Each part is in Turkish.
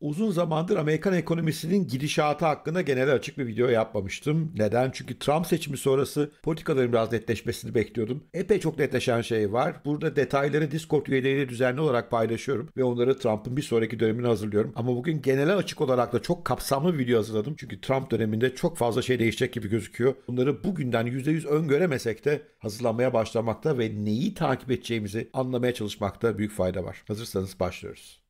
Uzun zamandır Amerikan ekonomisinin gidişatı hakkında genel açık bir video yapmamıştım. Neden? Çünkü Trump seçimi sonrası politikaların biraz netleşmesini bekliyordum. Epey çok netleşen şey var. Burada detayları Discord üyeleriyle düzenli olarak paylaşıyorum ve onları Trump'ın bir sonraki dönemini hazırlıyorum. Ama bugün genel açık olarak da çok kapsamlı bir video hazırladım. Çünkü Trump döneminde çok fazla şey değişecek gibi gözüküyor. Bunları bugünden %100 öngöremesek de hazırlanmaya başlamakta ve neyi takip edeceğimizi anlamaya çalışmakta büyük fayda var. Hazırsanız başlıyoruz.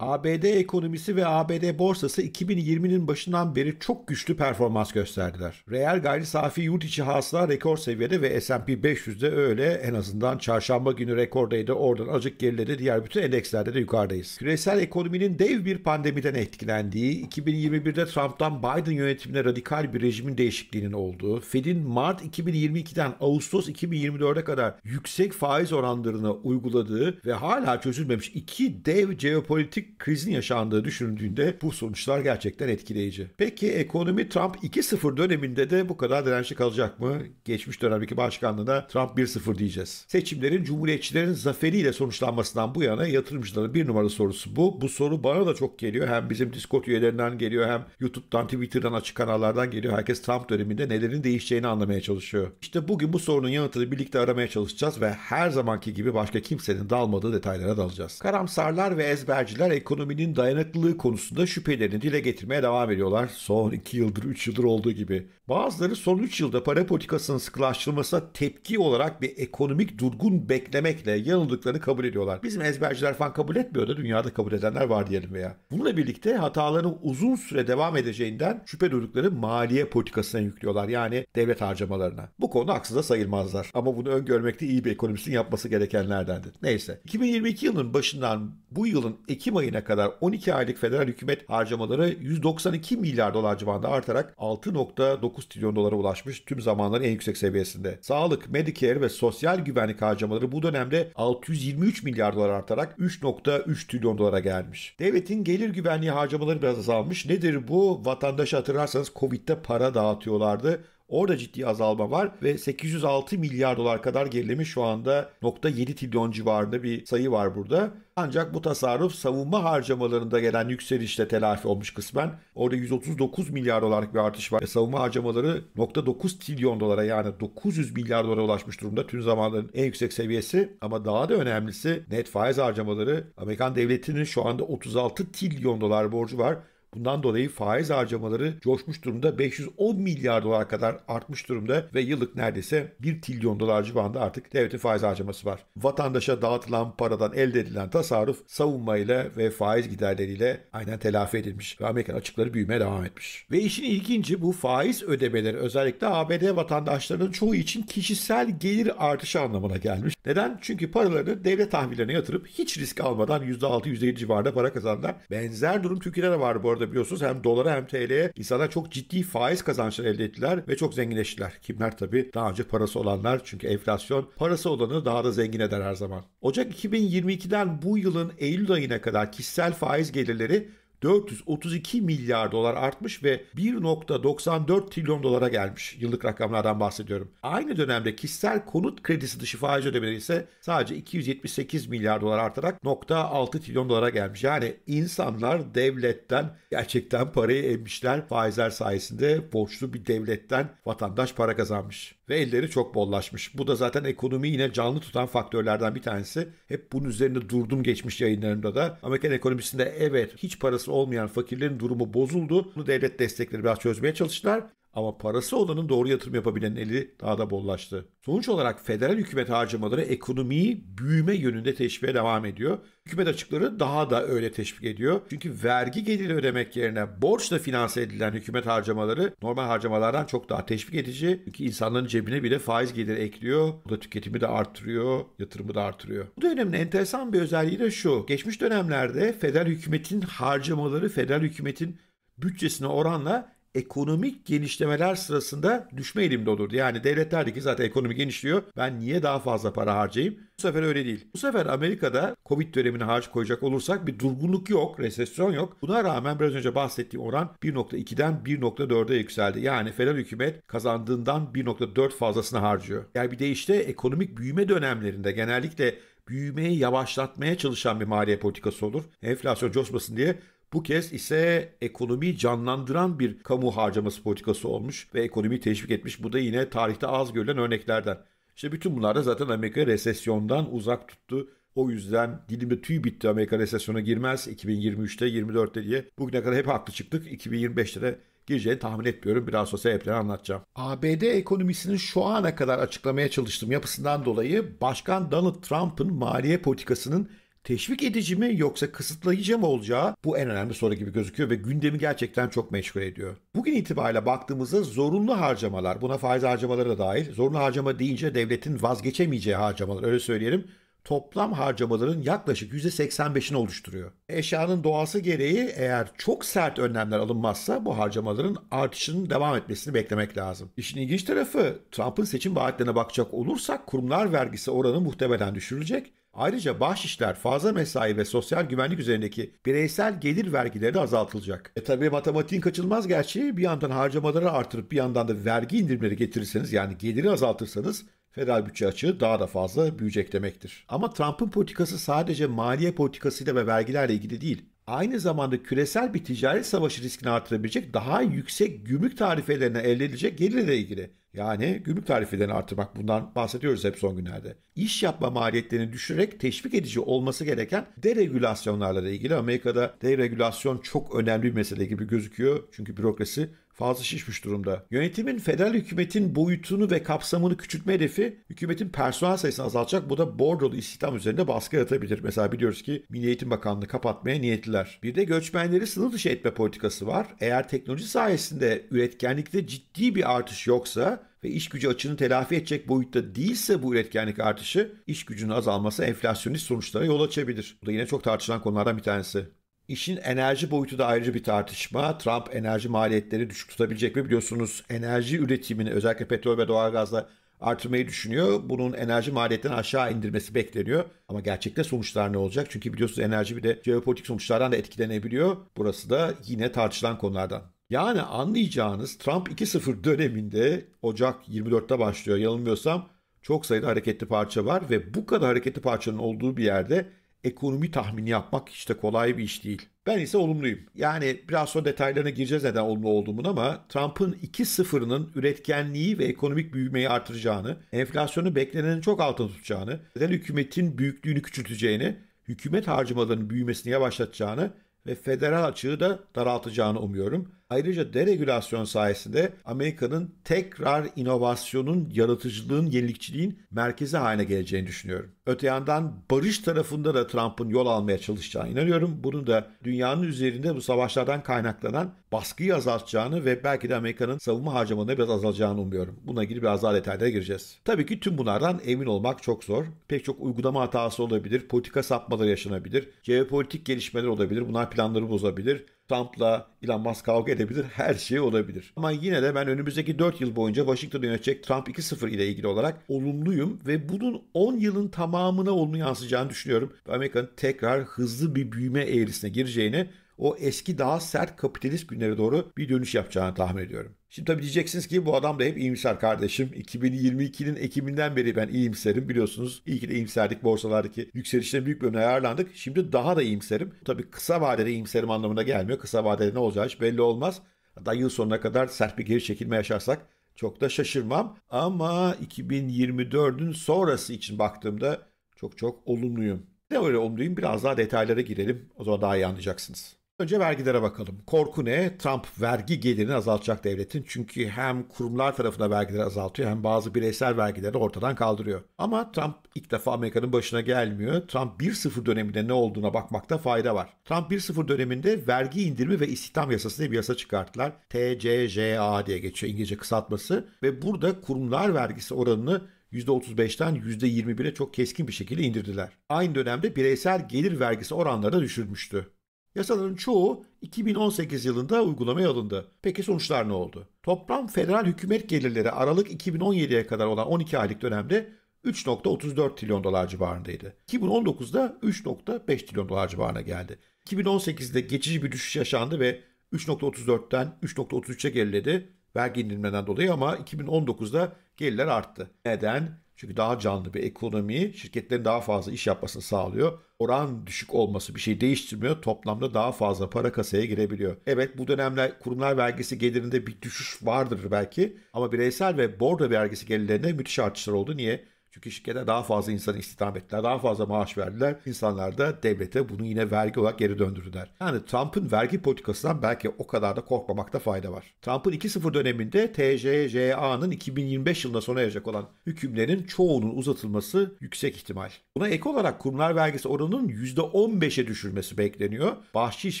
ABD ekonomisi ve ABD borsası 2020'nin başından beri çok güçlü performans gösterdiler. Reel gayri safi yurt içi hasıla rekor seviyede ve S&P 500'de öyle en azından çarşamba günü rekordaydı oradan acık geriledi diğer bütün endekslerde de yukarıdayız. Küresel ekonominin dev bir pandemiden etkilendiği, 2021'de Trump'tan Biden yönetimine radikal bir rejimin değişikliğinin olduğu, Fed'in Mart 2022'den Ağustos 2024'e kadar yüksek faiz oranlarını uyguladığı ve hala çözülmemiş iki dev jeopolitik krizin yaşandığı düşünüldüğünde bu sonuçlar gerçekten etkileyici. Peki ekonomi Trump 2-0 döneminde de bu kadar dirençli kalacak mı? Geçmiş dönemdeki başkanlığına Trump 1-0 diyeceğiz. Seçimlerin Cumhuriyetçilerin zaferiyle sonuçlanmasından bu yana yatırımcıların bir numara sorusu bu. Bu soru bana da çok geliyor. Hem bizim Discord üyelerinden geliyor hem YouTube'dan, Twitter'dan, açık kanallardan geliyor. Herkes Trump döneminde nelerin değişeceğini anlamaya çalışıyor. İşte bugün bu sorunun yanıtını birlikte aramaya çalışacağız ve her zamanki gibi başka kimsenin dalmadığı detaylara dalacağız. Karamsarlar ve ezberciler ekonominin dayanıklılığı konusunda şüphelerini dile getirmeye devam ediyorlar. Son 2 yıldır 3 yıldır olduğu gibi. Bazıları son 3 yılda para politikasının sıkılaştırılmasına tepki olarak bir ekonomik durgun beklemekle yanıldıklarını kabul ediyorlar. Bizim ezberciler falan kabul etmiyor da dünyada kabul edenler var diyelim veya. Bununla birlikte hataların uzun süre devam edeceğinden şüphe duydukları maliye politikasına yüklüyorlar. Yani devlet harcamalarına. Bu konu haksız da sayılmazlar. Ama bunu öngörmekte iyi bir ekonomistin yapması gerekenlerdendir. Neyse. 2022 yılının başından bu yılın Ekim ayına kadar 12 aylık federal hükümet harcamaları 192 milyar dolar civarında artarak 6.9 9 trilyon dolara ulaşmış tüm zamanların en yüksek seviyesinde. Sağlık, Medicare ve sosyal güvenlik harcamaları bu dönemde 623 milyar dolar artarak 3.3 trilyon dolara gelmiş. Devletin gelir güvenliği harcamaları biraz azalmış. Nedir bu? Vatandaşı hatırlarsanız Covid'de para dağıtıyorlardı Orada ciddi azalma var ve 806 milyar dolar kadar gerileme şu anda nokta 7 trilyon civarında bir sayı var burada. Ancak bu tasarruf savunma harcamalarında gelen yükselişle telafi olmuş kısmen. Orada 139 milyar dolarlık bir artış var. Ve savunma harcamaları nokta 9 trilyon dolara yani 900 milyar dolara ulaşmış durumda. Tüm zamanların en yüksek seviyesi ama daha da önemlisi net faiz harcamaları. Amerikan devletinin şu anda 36 trilyon dolar borcu var Bundan dolayı faiz harcamaları coşmuş durumda 510 milyar dolar kadar artmış durumda ve yıllık neredeyse 1 trilyon dolar civarında artık devletin faiz harcaması var. Vatandaşa dağıtılan paradan elde edilen tasarruf savunmayla ve faiz giderleriyle aynen telafi edilmiş ve Amerikan açıkları büyümeye devam etmiş. Ve işin ilginci bu faiz ödemeleri özellikle ABD vatandaşlarının çoğu için kişisel gelir artışı anlamına gelmiş. Neden? Çünkü paralarını devlet tahvillerine yatırıp hiç risk almadan %6-%7 civarında para kazandılar. Benzer durum Türkiye'de de var bu arada da biliyorsunuz hem dolara hem TL'ye insanlar çok ciddi faiz kazançları elde ettiler ve çok zenginleştiler. Kimler tabi daha önce parası olanlar çünkü enflasyon parası olanı daha da zengin eder her zaman. Ocak 2022'den bu yılın Eylül ayına kadar kişisel faiz gelirleri 432 milyar dolar artmış ve 1.94 trilyon dolara gelmiş. Yıllık rakamlardan bahsediyorum. Aynı dönemde kişisel konut kredisi dışı faiz ödemeleri ise sadece 278 milyar dolar artarak 0.6 trilyon dolara gelmiş. Yani insanlar devletten gerçekten parayı emmişler. Faizler sayesinde borçlu bir devletten vatandaş para kazanmış ve elleri çok bollaşmış. Bu da zaten ekonomiyi yine canlı tutan faktörlerden bir tanesi. Hep bunun üzerinde durdum geçmiş yayınlarımda da. Amerikan ekonomisinde evet hiç parası olmayan fakirlerin durumu bozuldu. Bunu devlet destekleri biraz çözmeye çalıştılar. Ama parası olanın doğru yatırım yapabilen eli daha da bollaştı. Sonuç olarak federal hükümet harcamaları ekonomiyi büyüme yönünde teşviğe devam ediyor. Hükümet açıkları daha da öyle teşvik ediyor. Çünkü vergi geliri ödemek yerine borçla finanse edilen hükümet harcamaları normal harcamalardan çok daha teşvik edici. Çünkü insanların cebine bile faiz geliri ekliyor. Bu da tüketimi de artırıyor, yatırımı da artırıyor. Bu dönemin enteresan bir özelliği de şu. Geçmiş dönemlerde federal hükümetin harcamaları federal hükümetin bütçesine oranla ekonomik genişlemeler sırasında düşme eğilimde olurdu. Yani devletler de ki zaten ekonomi genişliyor. Ben niye daha fazla para harcayayım? Bu sefer öyle değil. Bu sefer Amerika'da Covid dönemine harç koyacak olursak bir durgunluk yok, resesyon yok. Buna rağmen biraz önce bahsettiğim oran 1.2'den 1.4'e yükseldi. Yani federal hükümet kazandığından 1.4 fazlasını harcıyor. Yani bir de işte ekonomik büyüme dönemlerinde genellikle büyümeyi yavaşlatmaya çalışan bir maliye politikası olur. Enflasyon coşmasın diye bu kez ise ekonomiyi canlandıran bir kamu harcaması politikası olmuş ve ekonomiyi teşvik etmiş. Bu da yine tarihte az görülen örneklerden. İşte bütün bunlar da zaten Amerika resesyondan uzak tuttu. O yüzden dilimde tüy bitti Amerika resesyona girmez 2023'te 24'te diye. Bugüne kadar hep haklı çıktık. 2025'te de gireceğini tahmin etmiyorum. Biraz sonra sebepleri anlatacağım. ABD ekonomisinin şu ana kadar açıklamaya çalıştığım yapısından dolayı Başkan Donald Trump'ın maliye politikasının teşvik edici mi yoksa kısıtlayıcı mı olacağı bu en önemli soru gibi gözüküyor ve gündemi gerçekten çok meşgul ediyor. Bugün itibariyle baktığımızda zorunlu harcamalar, buna faiz harcamaları da dahil, zorunlu harcama deyince devletin vazgeçemeyeceği harcamalar öyle söyleyelim toplam harcamaların yaklaşık %85'ini oluşturuyor. Eşyanın doğası gereği eğer çok sert önlemler alınmazsa bu harcamaların artışının devam etmesini beklemek lazım. İşin ilginç tarafı Trump'ın seçim vaatlerine bakacak olursak kurumlar vergisi oranı muhtemelen düşürülecek Ayrıca bahşişler, fazla mesai ve sosyal güvenlik üzerindeki bireysel gelir vergileri de azaltılacak. E tabi matematiğin kaçılmaz gerçeği bir yandan harcamaları artırıp bir yandan da vergi indirimleri getirirseniz yani geliri azaltırsanız federal bütçe açığı daha da fazla büyüyecek demektir. Ama Trump'ın politikası sadece maliye politikasıyla ve vergilerle ilgili değil. Aynı zamanda küresel bir ticaret savaşı riskini artırabilecek daha yüksek gümrük tarifelerine elde edilecek gelirle ilgili. Yani günlük tarifelerini artırmak bundan bahsediyoruz hep son günlerde. İş yapma maliyetlerini düşürerek teşvik edici olması gereken deregülasyonlarla ilgili Amerika'da deregülasyon çok önemli bir mesele gibi gözüküyor. Çünkü bürokrasi fazla şişmiş durumda. Yönetimin federal hükümetin boyutunu ve kapsamını küçültme hedefi hükümetin personel sayısını azaltacak. Bu da bordrolu istihdam üzerinde baskı yaratabilir. Mesela biliyoruz ki Milli Eğitim Bakanlığı kapatmaya niyetliler. Bir de göçmenleri sınır dışı etme politikası var. Eğer teknoloji sayesinde üretkenlikte ciddi bir artış yoksa ve iş gücü açığını telafi edecek boyutta değilse bu üretkenlik artışı iş gücünün azalması enflasyonist sonuçlara yol açabilir. Bu da yine çok tartışılan konulardan bir tanesi. İşin enerji boyutu da ayrı bir tartışma. Trump enerji maliyetleri düşük tutabilecek mi biliyorsunuz? Enerji üretimini özellikle petrol ve doğalgazla artırmayı düşünüyor. Bunun enerji maliyetlerini aşağı indirmesi bekleniyor. Ama gerçekte sonuçlar ne olacak? Çünkü biliyorsunuz enerji bir de jeopolitik sonuçlardan da etkilenebiliyor. Burası da yine tartışılan konulardan. Yani anlayacağınız Trump 2.0 döneminde Ocak 24'te başlıyor yanılmıyorsam çok sayıda hareketli parça var ve bu kadar hareketli parçanın olduğu bir yerde ekonomi tahmini yapmak işte kolay bir iş değil. Ben ise olumluyum. Yani biraz sonra detaylarına gireceğiz neden olumlu olduğumun ama Trump'ın 2.0'ının üretkenliği ve ekonomik büyümeyi artıracağını, enflasyonu beklenenin çok altında tutacağını, neden hükümetin büyüklüğünü küçülteceğini, hükümet harcamalarının büyümesini yavaşlatacağını ve federal açığı da daraltacağını umuyorum. Ayrıca deregülasyon sayesinde Amerika'nın tekrar inovasyonun, yaratıcılığın, yenilikçiliğin merkezi haline geleceğini düşünüyorum. Öte yandan barış tarafında da Trump'ın yol almaya çalışacağına inanıyorum. Bunu da dünyanın üzerinde bu savaşlardan kaynaklanan baskıyı azaltacağını ve belki de Amerika'nın savunma harcamalarını biraz azalacağını umuyorum. Buna ilgili biraz daha detaylara gireceğiz. Tabii ki tüm bunlardan emin olmak çok zor. Pek çok uygulama hatası olabilir, politika sapmaları yaşanabilir, jeopolitik gelişmeler olabilir, bunlar planları bozabilir, Trump'la Elon Musk kavga edebilir, her şey olabilir. Ama yine de ben önümüzdeki 4 yıl boyunca Washington'ı yönetecek Trump 2.0 ile ilgili olarak olumluyum ve bunun 10 yılın tamamına olumlu yansıyacağını düşünüyorum. Amerika'nın tekrar hızlı bir büyüme eğrisine gireceğini, o eski daha sert kapitalist günlere doğru bir dönüş yapacağını tahmin ediyorum. Şimdi tabii diyeceksiniz ki bu adam da hep iyimser kardeşim. 2022'nin Ekim'inden beri ben iyimserim biliyorsunuz. İyi ki de iyimserdik borsalardaki yükselişten büyük bölümüne ayarlandık. Şimdi daha da iyimserim. Tabii kısa vadede iyimserim anlamına gelmiyor. Kısa vadede ne olacağı hiç belli olmaz. Hatta yıl sonuna kadar sert bir geri çekilme yaşarsak çok da şaşırmam. Ama 2024'ün sonrası için baktığımda çok çok olumluyum. Ne öyle olumluyum biraz daha detaylara girelim. O zaman daha iyi anlayacaksınız. Önce vergilere bakalım. Korku ne? Trump vergi gelirini azaltacak devletin. Çünkü hem kurumlar tarafına vergileri azaltıyor hem bazı bireysel vergileri ortadan kaldırıyor. Ama Trump ilk defa Amerika'nın başına gelmiyor. Trump 1-0 döneminde ne olduğuna bakmakta fayda var. Trump 1-0 döneminde vergi indirimi ve istihdam yasası diye bir yasa çıkarttılar. TCJA diye geçiyor İngilizce kısaltması. Ve burada kurumlar vergisi oranını %35'ten %21'e çok keskin bir şekilde indirdiler. Aynı dönemde bireysel gelir vergisi oranları da düşürmüştü. Yasaların çoğu 2018 yılında uygulamaya alındı. Peki sonuçlar ne oldu? Toplam federal hükümet gelirleri Aralık 2017'ye kadar olan 12 aylık dönemde 3.34 trilyon dolar civarındaydı. 2019'da 3.5 trilyon dolar civarına geldi. 2018'de geçici bir düşüş yaşandı ve 3.34'ten 3.33'e geriledi vergi indirimlerinden dolayı ama 2019'da gelirler arttı. Neden? Çünkü daha canlı bir ekonomiyi şirketlerin daha fazla iş yapmasını sağlıyor. Oran düşük olması bir şey değiştirmiyor. Toplamda daha fazla para kasaya girebiliyor. Evet bu dönemler kurumlar vergisi gelirinde bir düşüş vardır belki ama bireysel ve bordo vergisi gelirlerinde müthiş artışlar oldu. Niye? Çünkü şirkete daha fazla insanı istihdam ettiler, daha fazla maaş verdiler. İnsanlar da devlete bunu yine vergi olarak geri döndürdüler. Yani Trump'ın vergi politikasından belki o kadar da korkmamakta fayda var. Trump'ın 2.0 döneminde TCJA'nın 2025 yılında sona erecek olan hükümlerin çoğunun uzatılması yüksek ihtimal. Buna ek olarak kurumlar vergisi oranının %15'e düşürmesi bekleniyor. Bahşiş,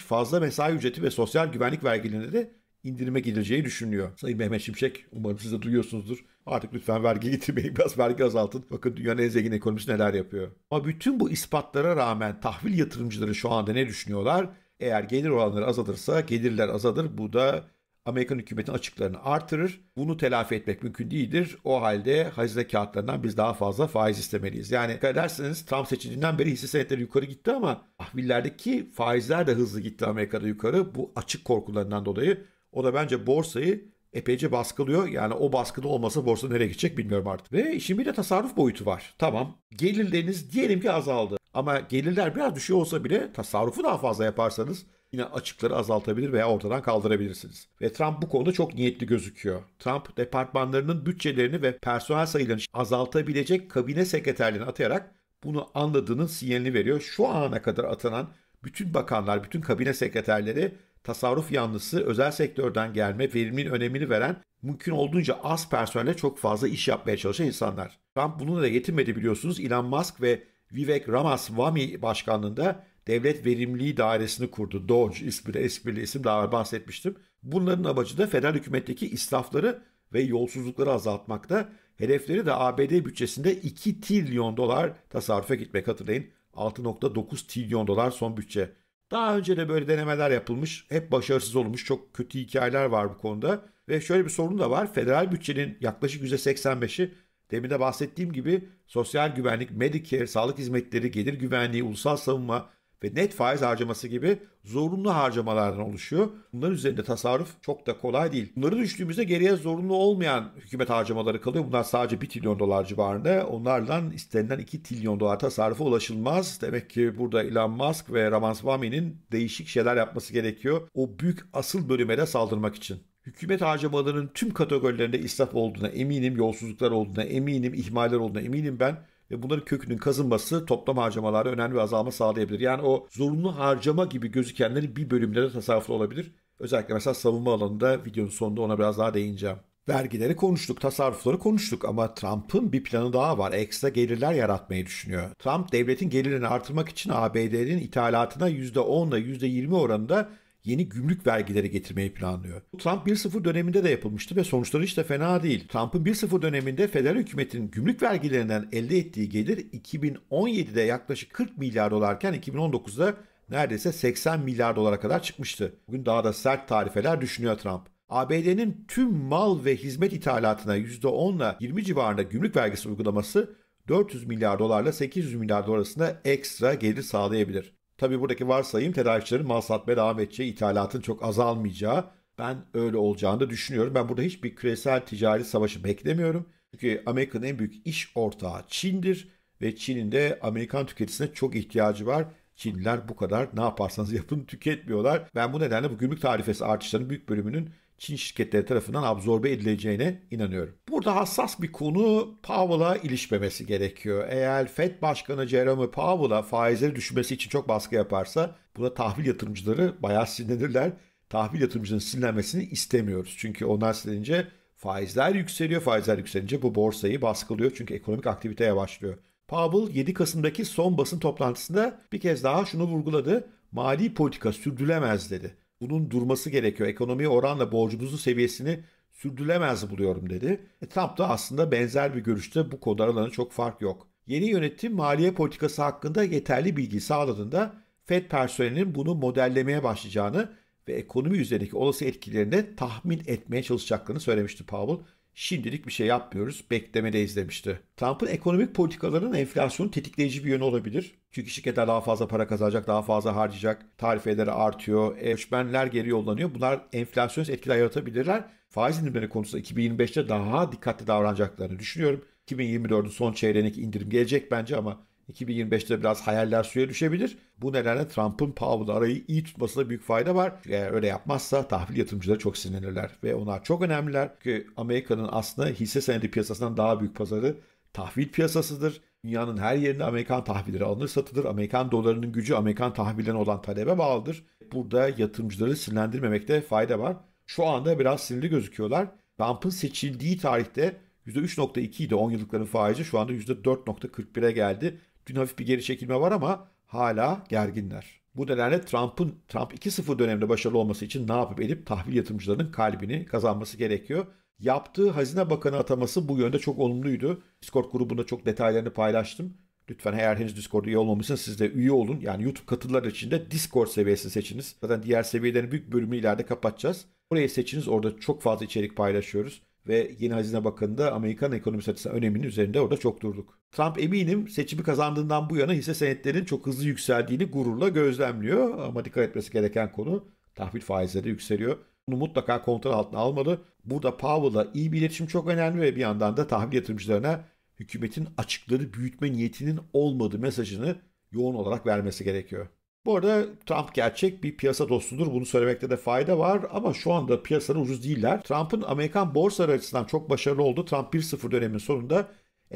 fazla mesai ücreti ve sosyal güvenlik vergilerine de indirime gidileceği düşünülüyor. Sayın Mehmet Şimşek umarım siz de duyuyorsunuzdur. Artık lütfen vergi getirmeyin biraz vergi azaltın. Bakın dünyanın en zengin ekonomisi neler yapıyor. Ama bütün bu ispatlara rağmen tahvil yatırımcıları şu anda ne düşünüyorlar? Eğer gelir oranları azalırsa gelirler azalır. Bu da Amerikan hükümetin açıklarını artırır. Bunu telafi etmek mümkün değildir. O halde hazine kağıtlarından biz daha fazla faiz istemeliyiz. Yani derseniz Trump seçiminden beri hisse senetleri yukarı gitti ama tahvillerdeki faizler de hızlı gitti Amerika'da yukarı. Bu açık korkularından dolayı o da bence borsayı epeyce baskılıyor. Yani o baskıda olmasa borsa nereye gidecek bilmiyorum artık. Ve işin bir de tasarruf boyutu var. Tamam gelirleriniz diyelim ki azaldı. Ama gelirler biraz düşüyor olsa bile tasarrufu daha fazla yaparsanız yine açıkları azaltabilir veya ortadan kaldırabilirsiniz. Ve Trump bu konuda çok niyetli gözüküyor. Trump departmanlarının bütçelerini ve personel sayılarını azaltabilecek kabine sekreterlerini atayarak bunu anladığının sinyalini veriyor. Şu ana kadar atanan bütün bakanlar, bütün kabine sekreterleri tasarruf yanlısı özel sektörden gelme verimin önemini veren mümkün olduğunca az personelle çok fazla iş yapmaya çalışan insanlar. Trump bununla da yetinmedi biliyorsunuz. Elon Musk ve Vivek Ramaswamy başkanlığında Devlet Verimliliği Dairesi'ni kurdu. DOGE ismi de esprili isim daha bahsetmiştim. Bunların amacı da federal hükümetteki israfları ve yolsuzlukları azaltmakta. Hedefleri de ABD bütçesinde 2 trilyon dolar tasarrufa gitmek hatırlayın. 6.9 trilyon dolar son bütçe. Daha önce de böyle denemeler yapılmış. Hep başarısız olmuş. Çok kötü hikayeler var bu konuda. Ve şöyle bir sorun da var. Federal bütçenin yaklaşık %85'i demin de bahsettiğim gibi sosyal güvenlik, Medicare, sağlık hizmetleri, gelir güvenliği, ulusal savunma, ve net faiz harcaması gibi zorunlu harcamalardan oluşuyor. Bunların üzerinde tasarruf çok da kolay değil. Bunları düştüğümüzde geriye zorunlu olmayan hükümet harcamaları kalıyor. Bunlar sadece 1 trilyon dolar civarında. Onlardan istenilen 2 trilyon dolar tasarrufa ulaşılmaz. Demek ki burada Elon Musk ve Swamy'nin değişik şeyler yapması gerekiyor. O büyük asıl bölüme de saldırmak için hükümet harcamalarının tüm kategorilerinde israf olduğuna eminim, yolsuzluklar olduğuna eminim, ihmaller olduğuna eminim ben ve bunların kökünün kazınması toplam harcamalarda önemli bir azalma sağlayabilir. Yani o zorunlu harcama gibi gözükenlerin bir de tasarruflu olabilir. Özellikle mesela savunma alanında videonun sonunda ona biraz daha değineceğim. Vergileri konuştuk, tasarrufları konuştuk ama Trump'ın bir planı daha var. Ekstra gelirler yaratmayı düşünüyor. Trump devletin gelirini artırmak için ABD'nin ithalatına %10 ile %20 oranında yeni gümrük vergileri getirmeyi planlıyor. Trump 1-0 döneminde de yapılmıştı ve sonuçları hiç de fena değil. Trump'ın 1-0 döneminde federal hükümetin gümrük vergilerinden elde ettiği gelir 2017'de yaklaşık 40 milyar dolarken 2019'da neredeyse 80 milyar dolara kadar çıkmıştı. Bugün daha da sert tarifeler düşünüyor Trump. ABD'nin tüm mal ve hizmet ithalatına %10 ile 20 civarında gümrük vergisi uygulaması 400 milyar dolarla 800 milyar dolar arasında ekstra gelir sağlayabilir. Tabii buradaki varsayım tedarikçilerin mal satmaya devam edeceği, ithalatın çok azalmayacağı. Ben öyle olacağını da düşünüyorum. Ben burada hiçbir küresel ticari savaşı beklemiyorum. Çünkü Amerika'nın en büyük iş ortağı Çin'dir ve Çin'in de Amerikan tüketicisine çok ihtiyacı var. Çinliler bu kadar ne yaparsanız yapın tüketmiyorlar. Ben bu nedenle bu gümrük tarifesi artışlarının büyük bölümünün Çin şirketleri tarafından absorbe edileceğine inanıyorum. Burada hassas bir konu Powell'a ilişmemesi gerekiyor. Eğer Fed Başkanı Jerome Powell'a faizleri düşmesi için çok baskı yaparsa buna tahvil yatırımcıları bayağı sinirlenirler. Tahvil yatırımcının sinirlenmesini istemiyoruz. Çünkü onlar sinirlenince faizler yükseliyor. Faizler yükselince bu borsayı baskılıyor. Çünkü ekonomik aktivite yavaşlıyor. Powell 7 Kasım'daki son basın toplantısında bir kez daha şunu vurguladı. Mali politika sürdürülemez dedi. Bunun durması gerekiyor. Ekonomiye oranla borcumuzun seviyesini sürdülemez buluyorum dedi. E, Trump da aslında benzer bir görüşte bu konuda aralarında çok fark yok. Yeni yönetim maliye politikası hakkında yeterli bilgi sağladığında Fed personelinin bunu modellemeye başlayacağını ve ekonomi üzerindeki olası etkilerini tahmin etmeye çalışacaklarını söylemişti Powell. Şimdilik bir şey yapmıyoruz, beklemedeyiz demişti. Trump'ın ekonomik politikalarının enflasyonu tetikleyici bir yönü olabilir. Çünkü şirketler daha fazla para kazanacak, daha fazla harcayacak, tarifeleri artıyor, ölçmenler geri yollanıyor. Bunlar enflasyonist etkiler yaratabilirler. Faiz indirimleri konusunda 2025'te daha dikkatli davranacaklarını düşünüyorum. 2024'ün son çeyreğindeki indirim gelecek bence ama 2025'te biraz hayaller suya düşebilir. Bu nedenle Trump'ın Powell'la arayı iyi tutmasında büyük fayda var. Eğer öyle yapmazsa tahvil yatırımcıları çok sinirlenirler ve onlar çok önemliler. Çünkü Amerika'nın aslında hisse senedi piyasasından daha büyük pazarı tahvil piyasasıdır. Dünyanın her yerinde Amerikan tahvilleri alınır satılır. Amerikan dolarının gücü Amerikan tahvillerine olan talebe bağlıdır. Burada yatırımcıları sinirlendirmemekte fayda var. Şu anda biraz sinirli gözüküyorlar. Trump'ın seçildiği tarihte %3.2 idi 10 yıllıkların faizi şu anda %4.41'e geldi. Dün hafif bir geri çekilme var ama hala gerginler. Bu nedenle Trump'ın Trump, Trump 2 döneminde başarılı olması için ne yapıp edip tahvil yatırımcılarının kalbini kazanması gerekiyor. Yaptığı Hazine Bakanı ataması bu yönde çok olumluydu. Discord grubunda çok detaylarını paylaştım. Lütfen eğer henüz Discord'da üye olmamışsanız siz de üye olun. Yani YouTube katılları için de Discord seviyesini seçiniz. Zaten diğer seviyelerin büyük bölümünü ileride kapatacağız. Orayı seçiniz. Orada çok fazla içerik paylaşıyoruz. Ve yeni Hazine Bakanı da Amerikan ekonomisi açısından öneminin üzerinde orada çok durduk. Trump eminim seçimi kazandığından bu yana hisse senetlerinin çok hızlı yükseldiğini gururla gözlemliyor. Ama dikkat etmesi gereken konu tahvil faizleri yükseliyor. Bunu mutlaka kontrol altına almalı. Burada Powell'la iyi bir iletişim çok önemli ve bir yandan da tahvil yatırımcılarına hükümetin açıkları büyütme niyetinin olmadığı mesajını yoğun olarak vermesi gerekiyor. Bu arada Trump gerçek bir piyasa dostudur. Bunu söylemekte de fayda var ama şu anda piyasalar ucuz değiller. Trump'ın Amerikan borsaları açısından çok başarılı oldu. Trump 1.0 dönemin sonunda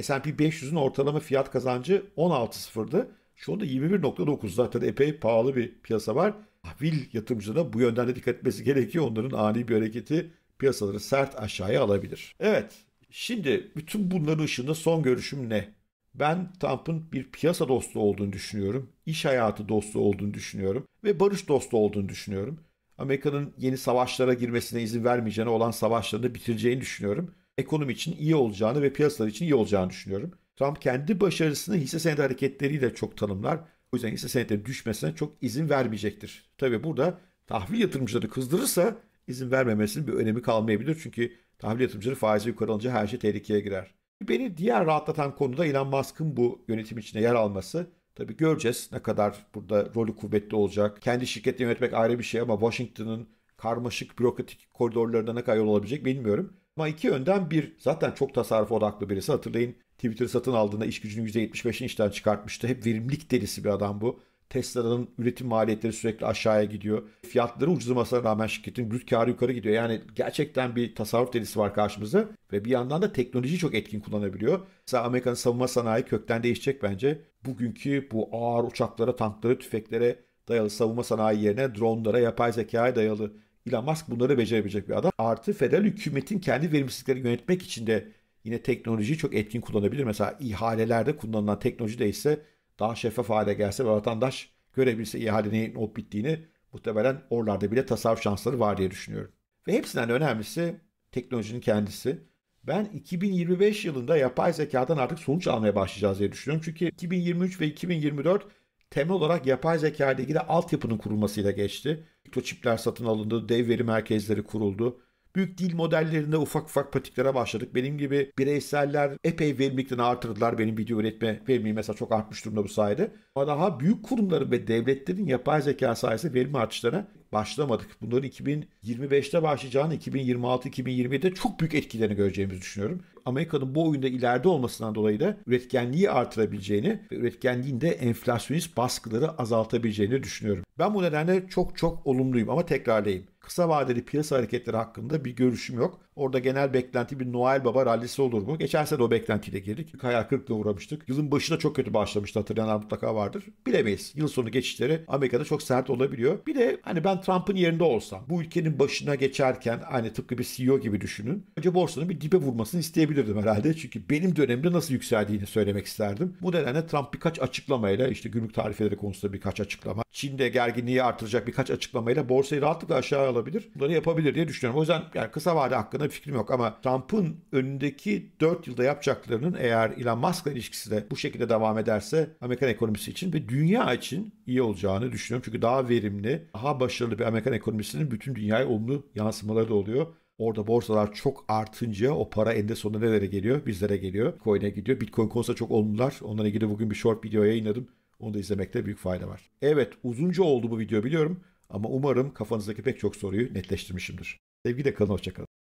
S&P 500'ün ortalama fiyat kazancı 16.0'dı. Şu anda 21.9 zaten epey pahalı bir piyasa var. Tahvil yatırımcı da bu yönden de dikkat etmesi gerekiyor. Onların ani bir hareketi piyasaları sert aşağıya alabilir. Evet şimdi bütün bunların ışığında son görüşüm ne? Ben Trump'ın bir piyasa dostu olduğunu düşünüyorum. iş hayatı dostu olduğunu düşünüyorum. Ve barış dostu olduğunu düşünüyorum. Amerika'nın yeni savaşlara girmesine izin vermeyeceğine olan savaşlarını bitireceğini düşünüyorum ekonomi için iyi olacağını ve piyasalar için iyi olacağını düşünüyorum. Trump kendi başarısını hisse senedi hareketleriyle çok tanımlar. O yüzden hisse senetleri düşmesine çok izin vermeyecektir. Tabii burada tahvil yatırımcıları kızdırırsa izin vermemesinin bir önemi kalmayabilir. Çünkü tahvil yatırımcıları faizi yukarı alınca her şey tehlikeye girer. Beni diğer rahatlatan konuda Elon Musk'ın bu yönetim içine yer alması. Tabii göreceğiz ne kadar burada rolü kuvvetli olacak. Kendi şirketini yönetmek ayrı bir şey ama Washington'ın karmaşık bürokratik koridorlarına ne kadar yol olabilecek bilmiyorum. Ama iki yönden bir zaten çok tasarruf odaklı birisi hatırlayın. Twitter satın aldığında iş gücünün %75'ini işten çıkartmıştı. Hep verimlilik delisi bir adam bu. Tesla'nın üretim maliyetleri sürekli aşağıya gidiyor. Fiyatları ucuzlamasına rağmen şirketin brüt karı yukarı gidiyor. Yani gerçekten bir tasarruf delisi var karşımızda. Ve bir yandan da teknolojiyi çok etkin kullanabiliyor. Mesela Amerika'nın savunma sanayi kökten değişecek bence. Bugünkü bu ağır uçaklara, tanklara, tüfeklere dayalı savunma sanayi yerine dronelara, yapay zekaya dayalı Elon Musk bunları becerebilecek bir adam. Artı federal hükümetin kendi verimsizlikleri yönetmek için de yine teknolojiyi çok etkin kullanabilir. Mesela ihalelerde kullanılan teknoloji de ise daha şeffaf hale gelse ve vatandaş görebilse ihalenin olup bittiğini muhtemelen oralarda bile tasarruf şansları var diye düşünüyorum. Ve hepsinden önemlisi teknolojinin kendisi. Ben 2025 yılında yapay zekadan artık sonuç almaya başlayacağız diye düşünüyorum. Çünkü 2023 ve 2024 temel olarak yapay zeka ile ilgili altyapının kurulmasıyla geçti. Mikroçipler satın alındı, dev veri merkezleri kuruldu. Büyük dil modellerinde ufak ufak pratiklere başladık. Benim gibi bireyseller epey verimlilikten artırdılar. Benim video üretme verimi mesela çok artmış durumda bu sayede. Ama daha büyük kurumların ve devletlerin yapay zeka sayesinde verim artışlarına başlamadık. Bunların 2025'te başlayacağını 2026-2027'de çok büyük etkilerini göreceğimizi düşünüyorum. Amerika'nın bu oyunda ileride olmasından dolayı da üretkenliği artırabileceğini ve üretkenliğin de enflasyonist baskıları azaltabileceğini düşünüyorum. Ben bu nedenle çok çok olumluyum ama tekrarlayayım. Kısa vadeli piyasa hareketleri hakkında bir görüşüm yok. Orada genel beklenti bir Noel Baba rallisi olur mu? Geçen sene de o beklentiyle girdik. Hayal kırıklığına uğramıştık. Yılın başında çok kötü başlamıştı hatırlayanlar mutlaka vardır. Bilemeyiz. Yıl sonu geçişleri Amerika'da çok sert olabiliyor. Bir de hani ben Trump'ın yerinde olsam bu ülkenin başına geçerken hani tıpkı bir CEO gibi düşünün. Önce borsanın bir dibe vurmasını isteyebilirim diyebilirdim herhalde. Çünkü benim dönemde nasıl yükseldiğini söylemek isterdim. Bu nedenle Trump birkaç açıklamayla işte günlük tarifeleri konusunda birkaç açıklama, Çin'de gerginliği artıracak birkaç açıklamayla borsayı rahatlıkla aşağı alabilir. Bunları yapabilir diye düşünüyorum. O yüzden yani kısa vade hakkında bir fikrim yok ama Trump'ın önündeki 4 yılda yapacaklarının eğer Elon Musk'la ilişkisi de bu şekilde devam ederse Amerikan ekonomisi için ve dünya için iyi olacağını düşünüyorum. Çünkü daha verimli, daha başarılı bir Amerikan ekonomisinin bütün dünyaya olumlu yansımaları da oluyor. Orada borsalar çok artınca o para ende sonunda nerelere geliyor? Bizlere geliyor. Coin'e gidiyor. Bitcoin konusunda çok olumlular. Onlara ilgili bugün bir short video yayınladım. Onu da izlemekte büyük fayda var. Evet uzunca oldu bu video biliyorum. Ama umarım kafanızdaki pek çok soruyu netleştirmişimdir. Sevgiyle kalın, hoşçakalın.